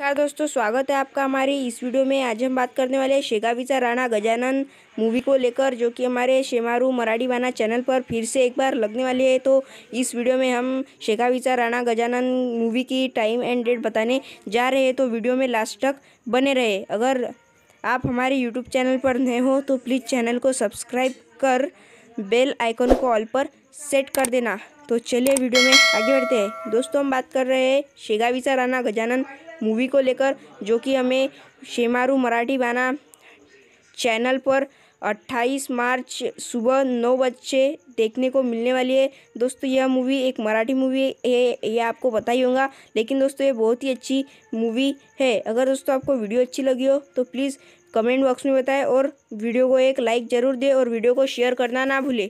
नमस्कार दोस्तों स्वागत है आपका हमारी इस वीडियो में आज हम बात करने वाले हैं राणा गजानन मूवी को लेकर जो कि हमारे शेमारू मराठी वाना चैनल पर फिर से एक बार लगने वाली है तो इस वीडियो में हम शेगावीचा राणा गजानन मूवी की टाइम एंड डेट बताने जा रहे हैं तो वीडियो में लास्ट तक बने रहे अगर आप हमारे यूट्यूब चैनल पर नए हो तो प्लीज़ चैनल को सब्सक्राइब कर बेल आइकन को ऑल पर सेट कर देना तो चलिए वीडियो में आगे बढ़ते हैं दोस्तों हम बात कर रहे हैं शेगावीचा राना गजानन मूवी को लेकर जो कि हमें शेमारू मराठी बाना चैनल पर 28 मार्च सुबह नौ बजे देखने को मिलने वाली है दोस्तों यह मूवी एक मराठी मूवी है यह आपको पता ही होगा लेकिन दोस्तों ये बहुत ही अच्छी मूवी है अगर दोस्तों आपको वीडियो अच्छी लगी हो तो प्लीज़ कमेंट बॉक्स में बताएं और वीडियो को एक लाइक ज़रूर दें और वीडियो को शेयर करना ना भूलें